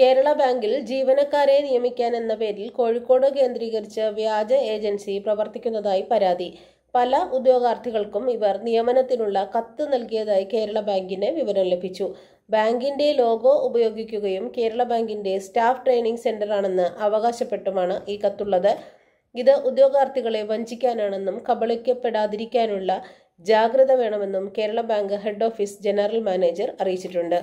കേരള ബാങ്കിൽ ജീവനക്കാരെ നിയമിക്കാൻ എന്ന പേരിൽ കോഴിക്കോട് കേന്ദ്രീകരിച്ച് വ്യാജ ഏജൻസി പ്രവർത്തിക്കുന്നതായി പരാതി പല ഉദ്യോഗാർത്ഥികൾക്കും ഇവർ നിയമനത്തിനുള്ള കത്ത് നൽകിയതായി കേരള ബാങ്കിന് വിവരം ലഭിച്ചു ബാങ്കിന്റെ ലോഗോ ഉപയോഗിക്കുകയും കേരള ബാങ്കിന്റെ സ്റ്റാഫ് ട്രെയിനിംഗ് ആണെന്ന് അവകാശപ്പെട്ടുമാണ് ഈ കത്തുള്ളത് ഇത് ഉദ്യോഗാർത്ഥികളെ വഞ്ചിക്കാനാണെന്നും കബളിക്കപ്പെടാതിരിക്കാനുള്ള ജാഗ്രത വേണമെന്നും Kerala bank head office general manager അറിയിച്ചിട്ടുണ്ട്